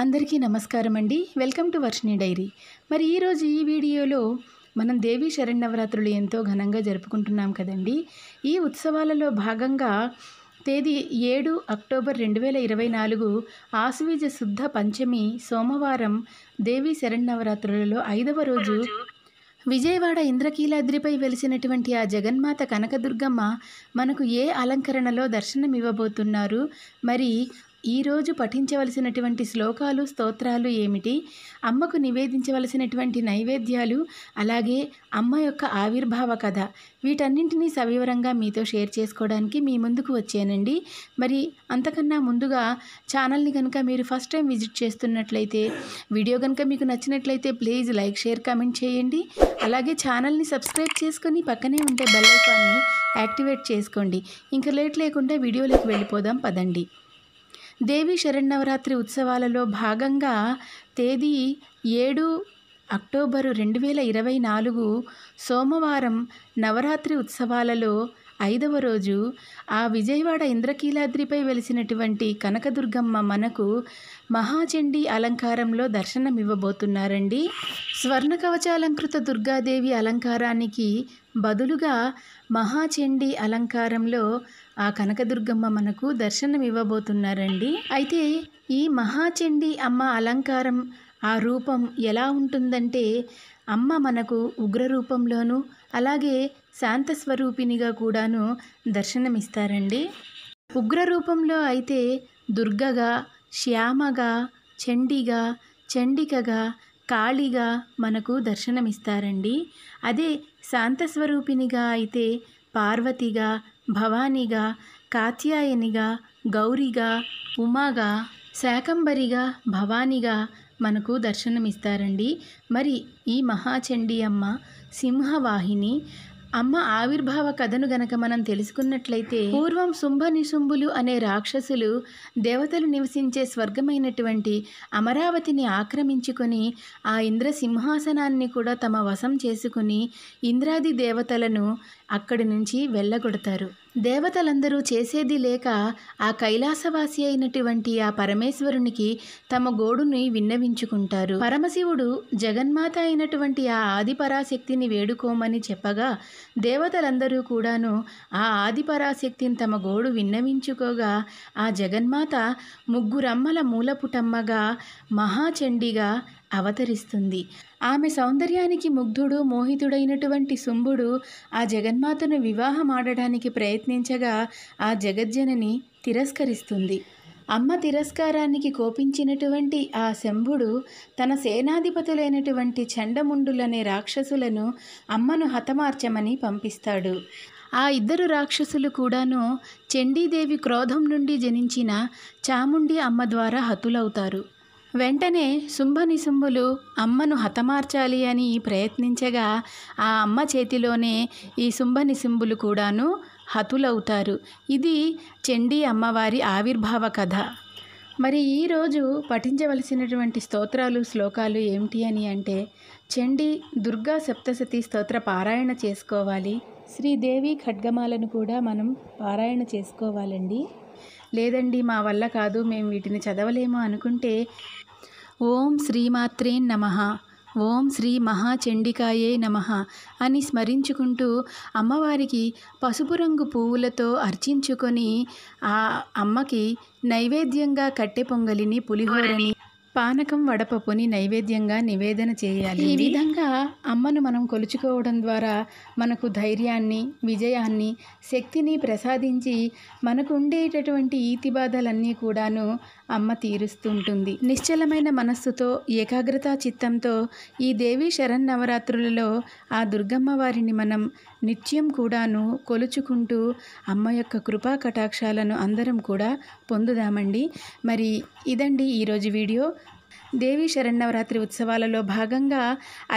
అందరికీ నమస్కారం అండి వెల్కమ్ టు వర్షిణి డైరీ మరి ఈరోజు ఈ వీడియోలో మనం దేవీ శరణవరాత్రులు ఎంతో ఘనంగా జరుపుకుంటున్నాం కదండి ఈ ఉత్సవాలలో భాగంగా తేదీ ఏడు అక్టోబర్ రెండు వేల ఇరవై నాలుగు ఆశ్వీజ శుద్ధ పంచమి సోమవారం దేవీ నవరాత్రులలో ఐదవ రోజు విజయవాడ ఇంద్రకీలాద్రిపై వెలిసినటువంటి ఆ జగన్మాత కనకదుర్గమ్మ మనకు ఏ అలంకరణలో దర్శనమివ్వబోతున్నారు మరి ఈరోజు పఠించవలసినటువంటి శ్లోకాలు స్తోత్రాలు ఏమిటి అమ్మకు నివేదించవలసినటువంటి నైవేద్యాలు అలాగే అమ్మ యొక్క ఆవిర్భావ కథ వీటన్నింటినీ సవివరంగా మీతో షేర్ చేసుకోవడానికి మీ ముందుకు వచ్చానండి మరి అంతకన్నా ముందుగా ఛానల్ని కనుక మీరు ఫస్ట్ టైం విజిట్ చేస్తున్నట్లయితే వీడియో కనుక మీకు నచ్చినట్లయితే ప్లీజ్ లైక్ షేర్ కామెంట్ చేయండి అలాగే ఛానల్ని సబ్స్క్రైబ్ చేసుకొని పక్కనే ఉండే బెల్ ఐకాన్ని యాక్టివేట్ చేసుకోండి ఇంకా లేట్ లేకుండా వీడియోలోకి వెళ్ళిపోదాం పదండి దేవి శరన్నవరాత్రి ఉత్సవాలలో భాగంగా తేదీ ఏడు అక్టోబరు రెండు వేల ఇరవై నాలుగు సోమవారం నవరాత్రి ఉత్సవాలలో ఐదవ రోజు ఆ విజయవాడ ఇంద్రకీలాద్రిపై వెలిసినటువంటి కనకదుర్గమ్మ మనకు మహాచండీ అలంకారంలో దర్శనమివ్వబోతున్నారండి స్వర్ణ కవచాలంకృత దుర్గాదేవి అలంకారానికి బదులుగా మహాచండీ అలంకారంలో ఆ కనకదుర్గమ్మ మనకు దర్శనమివ్వబోతున్నారండి అయితే ఈ మహాచండీ అమ్మ అలంకారం ఆ రూపం ఎలా ఉంటుందంటే అమ్మ మనకు ఉగ్రరూపంలోనూ అలాగే శాంత స్వరూపిణిగా కూడాను దర్శనమిస్తారండి ఉగ్రరూపంలో అయితే దుర్గగా శ్యామగా చండిగా చండికగా కాళిగా మనకు దర్శనమిస్తారండి అదే శాంతస్వరూపిణిగా అయితే పార్వతిగా భవానిగా కాత్యాయనిగా గౌరిగా ఉమాగా శాకంబరిగా భవానిగా మనకు దర్శనమిస్తారండి మరి ఈ మహాచండీ అమ్మ సింహవాహిని అమ్మ ఆవిర్భావ కథను గనక మనం తెలుసుకున్నట్లయితే పూర్వం శుంభ నిశుంభులు అనే రాక్షసులు దేవతలు నివసించే స్వర్గమైనటువంటి అమరావతిని ఆక్రమించుకొని ఆ ఇంద్ర సింహాసనాన్ని కూడా తమ వశం చేసుకుని ఇంద్రాది దేవతలను అక్కడి నుంచి వెళ్ళగొడతారు దేవతలందరూ చేసేది లేక ఆ కైలాసవాసి అయినటువంటి ఆ పరమేశ్వరునికి తమ గోడుని విన్నవించుకుంటారు పరమశివుడు జగన్మాత అయినటువంటి ఆ ఆదిపరాశక్తిని వేడుకోమని చెప్పగా దేవతలందరూ కూడాను ఆ ఆదిపరాశక్తిని తమ గోడు విన్నవించుకోగా ఆ జగన్మాత ముగ్గురమ్మల మూలపుటమ్మగా మహాచండిగా అవతరిస్తుంది ఆమె సౌందర్యానికి ముగ్ధుడు మోహితుడైనటువంటి శుంభుడు ఆ జగన్మాతను వివాహం ఆడడానికి ప్రయత్నించగా ఆ జగజ్జనని తిరస్కరిస్తుంది అమ్మ తిరస్కారానికి కోపించినటువంటి ఆ శంభుడు తన సేనాధిపతులైనటువంటి చండముండులనే రాక్షసులను అమ్మను హతమార్చమని పంపిస్తాడు ఆ ఇద్దరు రాక్షసులు కూడాను చండీదేవి క్రోధం నుండి జనించిన చాముండి అమ్మ ద్వారా హతులవుతారు వెంటనే శుంభనిశుంభులు అమ్మను హతమార్చాలి అని ప్రయత్నించగా ఆ అమ్మ చేతిలోనే ఈ శుంభనిశుంభులు కూడాను హతులవుతారు ఇది చండీ అమ్మవారి ఆవిర్భావ కథ మరి ఈరోజు పఠించవలసినటువంటి స్తోత్రాలు శ్లోకాలు ఏమిటి అని అంటే చండీ దుర్గా సప్తసతి స్తోత్ర పారాయణ చేసుకోవాలి శ్రీదేవి ఖడ్గమాలను కూడా మనం పారాయణ చేసుకోవాలండి లేదండి మా వల్ల కాదు మేము వీటిని చదవలేము అనుకుంటే ఓం శ్రీమాత్రే నమ ఓం శ్రీ మహాచండికాయే నమ అని స్మరించుకుంటూ అమ్మవారికి పసుపు రంగు పువ్వులతో అర్చించుకొని ఆ అమ్మకి నైవేద్యంగా కట్టె పొంగలిని పులిహోరని పానకం వడపప్పుని నైవేద్యంగా నివేదన చేయాలి ఈ విధంగా అమ్మను మనం కొలుచుకోవడం ద్వారా మనకు ధైర్యాన్ని విజయాన్ని శక్తిని ప్రసాదించి మనకు ఉండేటటువంటి ఈతి బాధలన్నీ కూడాను అమ్మ తీరుస్తుంటుంది నిశ్చలమైన మనస్సుతో ఏకాగ్రతా చిత్తంతో ఈ దేవి నవరాత్రులలో ఆ దుర్గమ్మ వారిని మనం నిత్యం కూడాను కొలుచుకుంటూ అమ్మ యొక్క కృపా కటాక్షాలను అందరం కూడా పొందుదామండి మరి ఇదండి ఈరోజు వీడియో దేవి శరణవరాత్రి ఉత్సవాలలో భాగంగా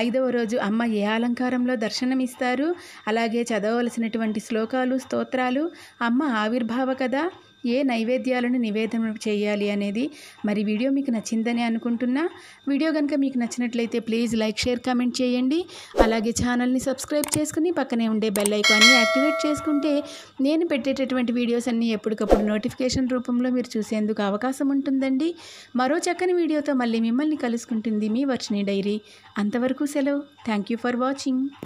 ఐదవ రోజు అమ్మ ఏ అలంకారంలో దర్శనమిస్తారు అలాగే చదవలసినటువంటి శ్లోకాలు స్తోత్రాలు అమ్మ ఆవిర్భావ కథ ఏ నైవేద్యాలను నివేదన చేయాలి అనేది మరి వీడియో మీకు నచ్చిందని అనుకుంటున్నా వీడియో కనుక మీకు నచ్చినట్లయితే ప్లీజ్ లైక్ షేర్ కామెంట్ చేయండి అలాగే ఛానల్ని సబ్స్క్రైబ్ చేసుకుని పక్కనే ఉండే బెల్ ఐకాన్ని యాక్టివేట్ చేసుకుంటే నేను పెట్టేటటువంటి వీడియోస్ అన్నీ ఎప్పటికప్పుడు నోటిఫికేషన్ రూపంలో మీరు చూసేందుకు అవకాశం ఉంటుందండి మరో చక్కని వీడియోతో మళ్ళీ మిమ్మల్ని కలుసుకుంటుంది మీ వర్షిణి డైరీ అంతవరకు సెలవు థ్యాంక్ ఫర్ వాచింగ్